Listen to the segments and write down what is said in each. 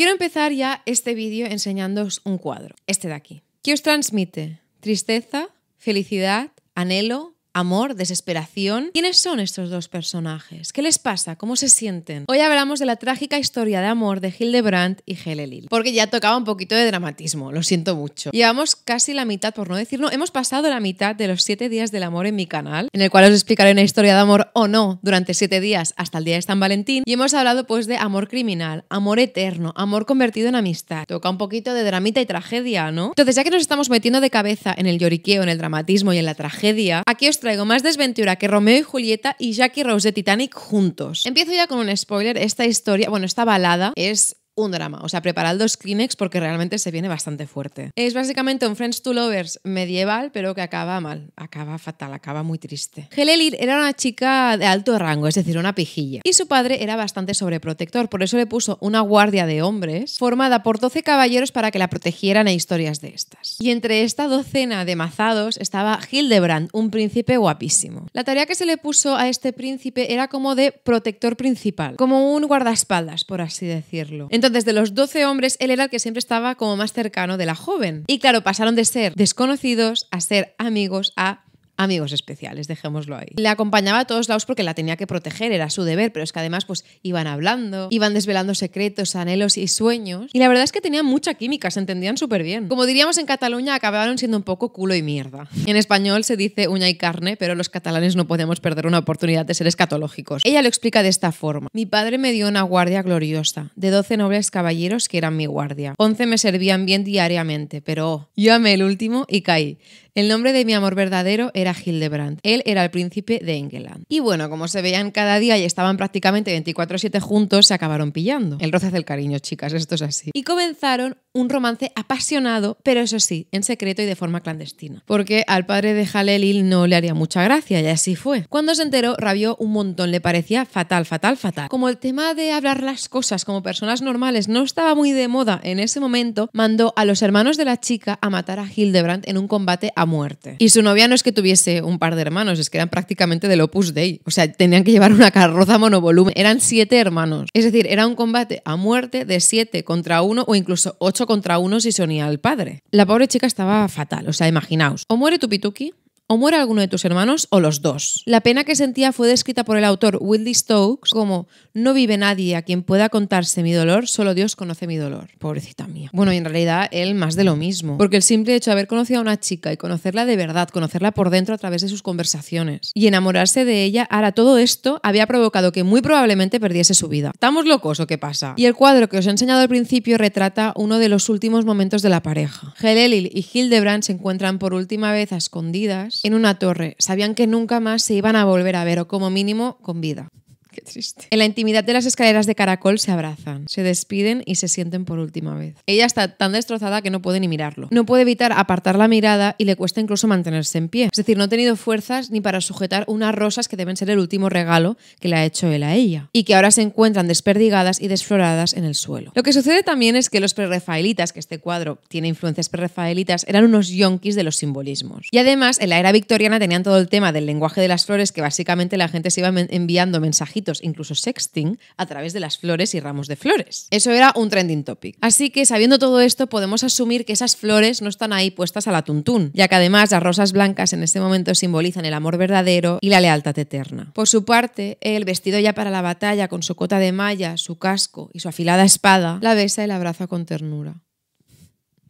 Quiero empezar ya este vídeo enseñándoos un cuadro, este de aquí, ¿Qué os transmite tristeza, felicidad, anhelo, amor, desesperación. ¿Quiénes son estos dos personajes? ¿Qué les pasa? ¿Cómo se sienten? Hoy hablamos de la trágica historia de amor de Hildebrandt y Helelil, porque ya tocaba un poquito de dramatismo, lo siento mucho. Llevamos casi la mitad, por no decirlo. hemos pasado la mitad de los siete días del amor en mi canal, en el cual os explicaré una historia de amor o no durante siete días hasta el día de San Valentín, y hemos hablado pues de amor criminal, amor eterno, amor convertido en amistad. Toca un poquito de dramita y tragedia, ¿no? Entonces, ya que nos estamos metiendo de cabeza en el lloriqueo, en el dramatismo y en la tragedia, aquí os traigo traigo más desventura que Romeo y Julieta y Jackie Rose de Titanic juntos. Empiezo ya con un spoiler. Esta historia, bueno, esta balada es un drama. O sea, preparad los Kleenex porque realmente se viene bastante fuerte. Es básicamente un Friends to Lovers medieval, pero que acaba mal. Acaba fatal, acaba muy triste. Helelir era una chica de alto rango, es decir, una pijilla. Y su padre era bastante sobreprotector, por eso le puso una guardia de hombres formada por 12 caballeros para que la protegieran a historias de estas. Y entre esta docena de mazados estaba Hildebrand, un príncipe guapísimo. La tarea que se le puso a este príncipe era como de protector principal, como un guardaespaldas, por así decirlo. Entonces, de los 12 hombres, él era el que siempre estaba como más cercano de la joven. Y claro, pasaron de ser desconocidos a ser amigos, a amigos especiales, dejémoslo ahí. Le acompañaba a todos lados porque la tenía que proteger, era su deber, pero es que además pues iban hablando, iban desvelando secretos, anhelos y sueños. Y la verdad es que tenían mucha química, se entendían súper bien. Como diríamos en Cataluña, acabaron siendo un poco culo y mierda. En español se dice uña y carne, pero los catalanes no podemos perder una oportunidad de ser escatológicos. Ella lo explica de esta forma. Mi padre me dio una guardia gloriosa, de 12 nobles caballeros que eran mi guardia. 11 me servían bien diariamente, pero oh, yo amé el último y caí. El nombre de mi amor verdadero era Hildebrandt. Él era el príncipe de Engeland. Y bueno, como se veían cada día y estaban prácticamente 24-7 juntos, se acabaron pillando. El roce el cariño, chicas, esto es así. Y comenzaron un romance apasionado, pero eso sí, en secreto y de forma clandestina. Porque al padre de Jalelil no le haría mucha gracia, y así fue. Cuando se enteró, rabió un montón, le parecía fatal, fatal, fatal. Como el tema de hablar las cosas como personas normales no estaba muy de moda en ese momento, mandó a los hermanos de la chica a matar a Hildebrand en un combate a muerte. Y su novia no es que tuviese un par de hermanos, es que eran prácticamente del Opus Dei. O sea, tenían que llevar una carroza monovolumen. Eran siete hermanos. Es decir, era un combate a muerte de siete contra uno o incluso ocho contra uno si se unía al padre. La pobre chica estaba fatal, o sea, imaginaos, o muere Tupituki o muere alguno de tus hermanos o los dos. La pena que sentía fue descrita por el autor Willy Stokes como no vive nadie a quien pueda contarse mi dolor, solo Dios conoce mi dolor. Pobrecita mía. Bueno, y en realidad él más de lo mismo. Porque el simple hecho de haber conocido a una chica y conocerla de verdad, conocerla por dentro a través de sus conversaciones y enamorarse de ella, ahora todo esto había provocado que muy probablemente perdiese su vida. Estamos locos o qué pasa. Y el cuadro que os he enseñado al principio retrata uno de los últimos momentos de la pareja. Helelil y Hildebrand se encuentran por última vez a escondidas en una torre. Sabían que nunca más se iban a volver a ver, o como mínimo con vida. Qué triste. En la intimidad de las escaleras de caracol se abrazan, se despiden y se sienten por última vez. Ella está tan destrozada que no puede ni mirarlo. No puede evitar apartar la mirada y le cuesta incluso mantenerse en pie. Es decir, no ha tenido fuerzas ni para sujetar unas rosas que deben ser el último regalo que le ha hecho él a ella. Y que ahora se encuentran desperdigadas y desfloradas en el suelo. Lo que sucede también es que los prerrafaelitas, que este cuadro tiene influencias prerrafaelitas, eran unos yonkis de los simbolismos. Y además, en la era victoriana tenían todo el tema del lenguaje de las flores que básicamente la gente se iba enviando mensajitos incluso sexting, a través de las flores y ramos de flores. Eso era un trending topic. Así que sabiendo todo esto, podemos asumir que esas flores no están ahí puestas a la tuntún, ya que además las rosas blancas en este momento simbolizan el amor verdadero y la lealtad eterna. Por su parte, el vestido ya para la batalla con su cota de malla, su casco y su afilada espada, la besa y la abraza con ternura.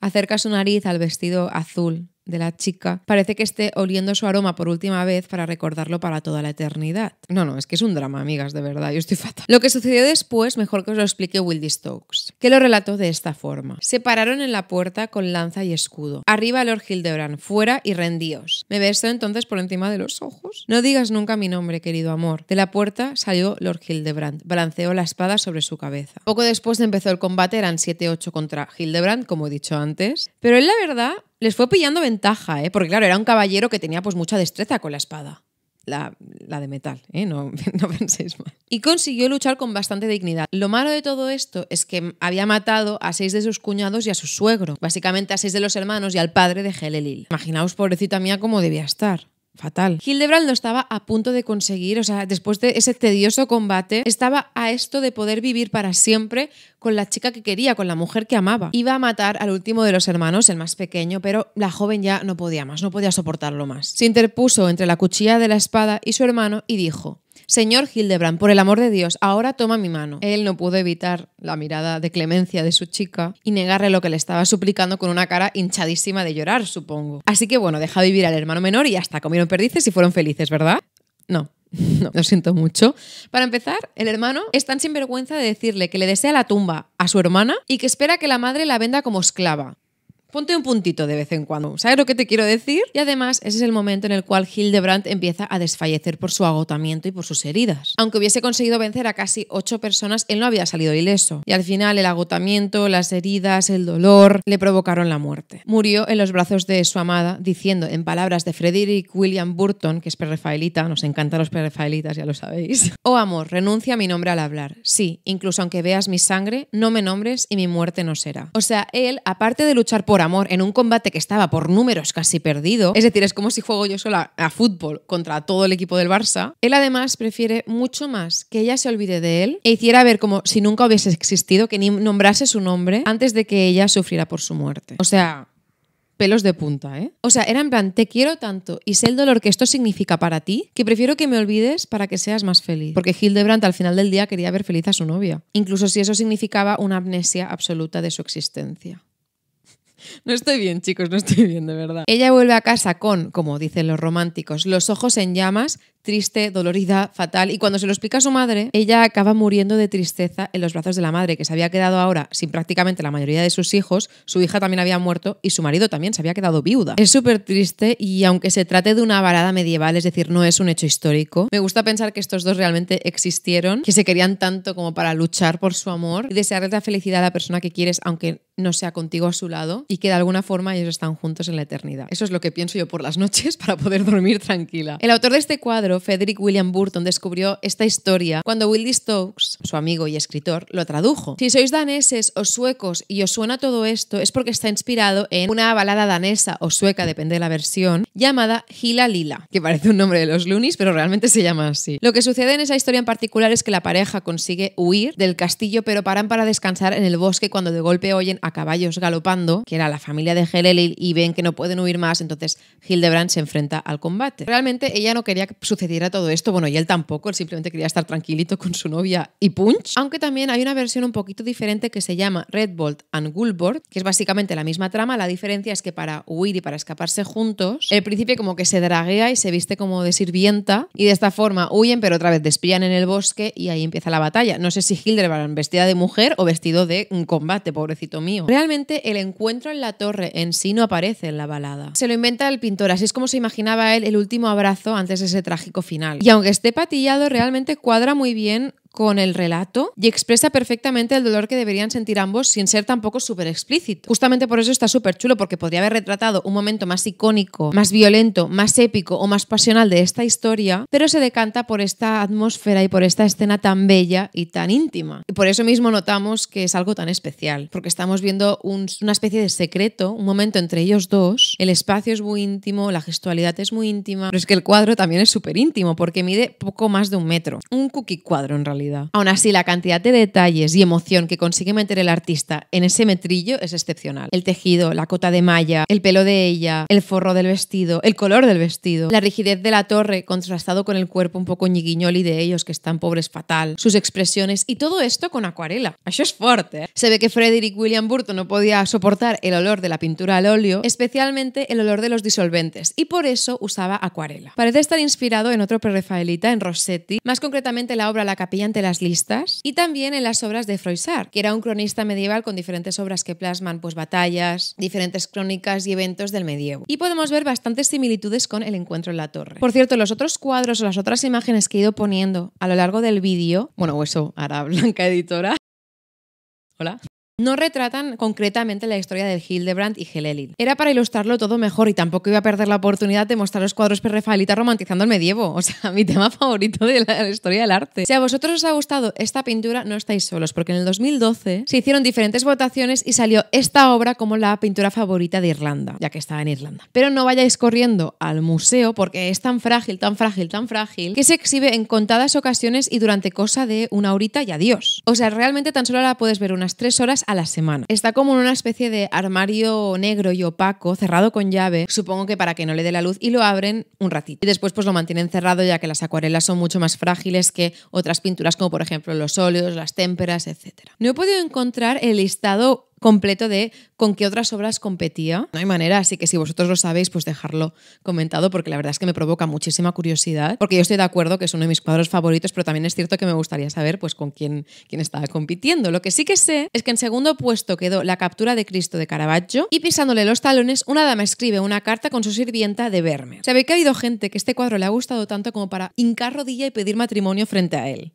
Acerca su nariz al vestido azul de la chica parece que esté oliendo su aroma por última vez para recordarlo para toda la eternidad. No, no, es que es un drama, amigas, de verdad, yo estoy fatal. Lo que sucedió después, mejor que os lo explique Wildy Stokes, que lo relató de esta forma. Se pararon en la puerta con lanza y escudo. Arriba Lord Hildebrand, fuera y rendíos. Me besó entonces por encima de los ojos. No digas nunca mi nombre, querido amor. De la puerta salió Lord Hildebrand, balanceó la espada sobre su cabeza. Poco después empezó el combate, eran 7-8 contra Hildebrand, como he dicho antes, pero él la verdad les fue pillando ventaja, ¿eh? porque claro, era un caballero que tenía pues mucha destreza con la espada. La, la de metal, ¿eh? no, penséis mal. Y consiguió luchar con bastante dignidad. Lo malo de todo esto es que había matado a seis de sus cuñados y a su suegro, básicamente a seis de los hermanos y al padre de Helelil. Imaginaos, pobrecita mía, cómo debía estar fatal. Hildebrand lo estaba a punto de conseguir, o sea, después de ese tedioso combate, estaba a esto de poder vivir para siempre con la chica que quería, con la mujer que amaba. Iba a matar al último de los hermanos, el más pequeño, pero la joven ya no podía más, no podía soportarlo más. Se interpuso entre la cuchilla de la espada y su hermano y dijo, Señor Hildebrand, por el amor de Dios, ahora toma mi mano. Él no pudo evitar la mirada de clemencia de su chica y negarle lo que le estaba suplicando con una cara hinchadísima de llorar, supongo. Así que bueno, deja vivir al hermano menor y hasta comieron perdices y fueron felices, ¿verdad? No, no, lo siento mucho. Para empezar, el hermano es tan sinvergüenza de decirle que le desea la tumba a su hermana y que espera que la madre la venda como esclava. Ponte un puntito de vez en cuando. ¿Sabes lo que te quiero decir? Y además, ese es el momento en el cual Hildebrandt empieza a desfallecer por su agotamiento y por sus heridas. Aunque hubiese conseguido vencer a casi ocho personas, él no había salido ileso. Y al final, el agotamiento, las heridas, el dolor le provocaron la muerte. Murió en los brazos de su amada, diciendo en palabras de Frederick William Burton, que es perrefaelita, nos encantan los perrefaelitas, ya lo sabéis. Oh amor, renuncia a mi nombre al hablar. Sí, incluso aunque veas mi sangre, no me nombres y mi muerte no será. O sea, él, aparte de luchar por por amor en un combate que estaba por números casi perdido, es decir, es como si juego yo sola a fútbol contra todo el equipo del Barça, él además prefiere mucho más que ella se olvide de él e hiciera ver como si nunca hubiese existido, que ni nombrase su nombre antes de que ella sufriera por su muerte. O sea, pelos de punta, ¿eh? O sea, era en plan, te quiero tanto y sé el dolor que esto significa para ti, que prefiero que me olvides para que seas más feliz. Porque Hildebrandt al final del día quería ver feliz a su novia, incluso si eso significaba una amnesia absoluta de su existencia. No estoy bien, chicos, no estoy bien, de verdad. Ella vuelve a casa con, como dicen los románticos, los ojos en llamas, triste, dolorida, fatal. Y cuando se lo explica a su madre, ella acaba muriendo de tristeza en los brazos de la madre, que se había quedado ahora sin prácticamente la mayoría de sus hijos, su hija también había muerto y su marido también se había quedado viuda. Es súper triste y aunque se trate de una varada medieval, es decir, no es un hecho histórico, me gusta pensar que estos dos realmente existieron, que se querían tanto como para luchar por su amor y desearle la felicidad a la persona que quieres, aunque no sea contigo a su lado y que de alguna forma ellos están juntos en la eternidad. Eso es lo que pienso yo por las noches para poder dormir tranquila. El autor de este cuadro Frederick William Burton descubrió esta historia cuando Willie Stokes, su amigo y escritor, lo tradujo. Si sois daneses o suecos y os suena todo esto, es porque está inspirado en una balada danesa o sueca, depende de la versión, llamada Gila Lila, que parece un nombre de los Loonies, pero realmente se llama así. Lo que sucede en esa historia en particular es que la pareja consigue huir del castillo, pero paran para descansar en el bosque cuando de golpe oyen a caballos galopando, que era la familia de Helelil, y ven que no pueden huir más, entonces Hildebrand se enfrenta al combate. Realmente ella no quería que sucediera diera todo esto. Bueno, y él tampoco, él simplemente quería estar tranquilito con su novia y punch. Aunque también hay una versión un poquito diferente que se llama Red Bolt and Gulbord, que es básicamente la misma trama. La diferencia es que para huir y para escaparse juntos, el príncipe como que se draguea y se viste como de sirvienta y de esta forma huyen, pero otra vez despían en el bosque y ahí empieza la batalla. No sé si Hildebrand vestida de mujer o vestido de combate, pobrecito mío. Realmente el encuentro en la torre en sí no aparece en la balada. Se lo inventa el pintor, así es como se imaginaba él el último abrazo antes de ese trágico final. Y aunque esté patillado, realmente cuadra muy bien con el relato y expresa perfectamente el dolor que deberían sentir ambos sin ser tampoco súper explícito. Justamente por eso está súper chulo, porque podría haber retratado un momento más icónico, más violento, más épico o más pasional de esta historia, pero se decanta por esta atmósfera y por esta escena tan bella y tan íntima. Y por eso mismo notamos que es algo tan especial, porque estamos viendo una especie de secreto, un momento entre ellos dos. El espacio es muy íntimo, la gestualidad es muy íntima, pero es que el cuadro también es súper íntimo, porque mide poco más de un metro. Un cookie cuadro en realidad. Aún así, la cantidad de detalles y emoción que consigue meter el artista en ese metrillo es excepcional. El tejido, la cota de malla, el pelo de ella, el forro del vestido, el color del vestido, la rigidez de la torre contrastado con el cuerpo un poco ñiguiñoli de ellos que están pobres fatal, sus expresiones y todo esto con acuarela. Eso es fuerte. ¿eh? Se ve que Frederick William Burton no podía soportar el olor de la pintura al óleo, especialmente el olor de los disolventes, y por eso usaba acuarela. Parece estar inspirado en otro prerrafaelita, en Rossetti, más concretamente la obra La capilla las listas y también en las obras de Froissart, que era un cronista medieval con diferentes obras que plasman pues batallas, diferentes crónicas y eventos del medievo. Y podemos ver bastantes similitudes con el encuentro en la torre. Por cierto, los otros cuadros o las otras imágenes que he ido poniendo a lo largo del vídeo, bueno, eso hará Blanca Editora. Hola no retratan concretamente la historia de Hildebrand y Helelin. Era para ilustrarlo todo mejor y tampoco iba a perder la oportunidad de mostrar los cuadros rafaelita, romantizando el medievo, o sea, mi tema favorito de la historia del arte. Si a vosotros os ha gustado esta pintura, no estáis solos, porque en el 2012 se hicieron diferentes votaciones y salió esta obra como la pintura favorita de Irlanda, ya que estaba en Irlanda. Pero no vayáis corriendo al museo porque es tan frágil, tan frágil, tan frágil, que se exhibe en contadas ocasiones y durante cosa de una horita y adiós. O sea, realmente tan solo la puedes ver unas tres horas a la semana. Está como en una especie de armario negro y opaco, cerrado con llave, supongo que para que no le dé la luz, y lo abren un ratito. Y después pues lo mantienen cerrado ya que las acuarelas son mucho más frágiles que otras pinturas como por ejemplo los óleos, las témperas, etc. No he podido encontrar el listado completo de con qué otras obras competía. No hay manera, así que si vosotros lo sabéis, pues dejarlo comentado, porque la verdad es que me provoca muchísima curiosidad, porque yo estoy de acuerdo que es uno de mis cuadros favoritos, pero también es cierto que me gustaría saber pues con quién, quién estaba compitiendo. Lo que sí que sé es que en segundo puesto quedó La captura de Cristo de Caravaggio y pisándole los talones, una dama escribe una carta con su sirvienta de verme. Sabéis que ha habido gente que este cuadro le ha gustado tanto como para hincar rodilla y pedir matrimonio frente a él.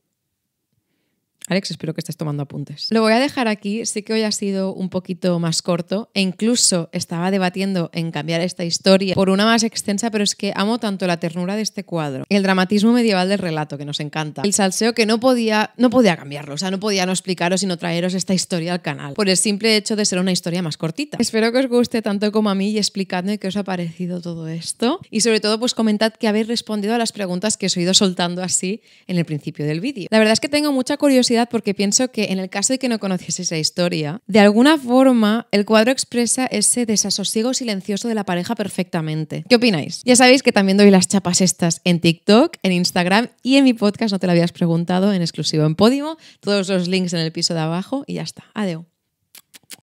Alex, espero que estés tomando apuntes. Lo voy a dejar aquí, sé que hoy ha sido un poquito más corto e incluso estaba debatiendo en cambiar esta historia por una más extensa, pero es que amo tanto la ternura de este cuadro, el dramatismo medieval del relato que nos encanta, el salseo que no podía, no podía cambiarlo, o sea, no podía no explicaros y no traeros esta historia al canal por el simple hecho de ser una historia más cortita. Espero que os guste tanto como a mí y explicadme qué os ha parecido todo esto y sobre todo pues comentad que habéis respondido a las preguntas que os he ido soltando así en el principio del vídeo. La verdad es que tengo mucha curiosidad porque pienso que en el caso de que no conocieses esa historia, de alguna forma el cuadro expresa ese desasosiego silencioso de la pareja perfectamente. ¿Qué opináis? Ya sabéis que también doy las chapas estas en TikTok, en Instagram y en mi podcast, no te lo habías preguntado, en exclusivo en Podimo. Todos los links en el piso de abajo y ya está. Adiós.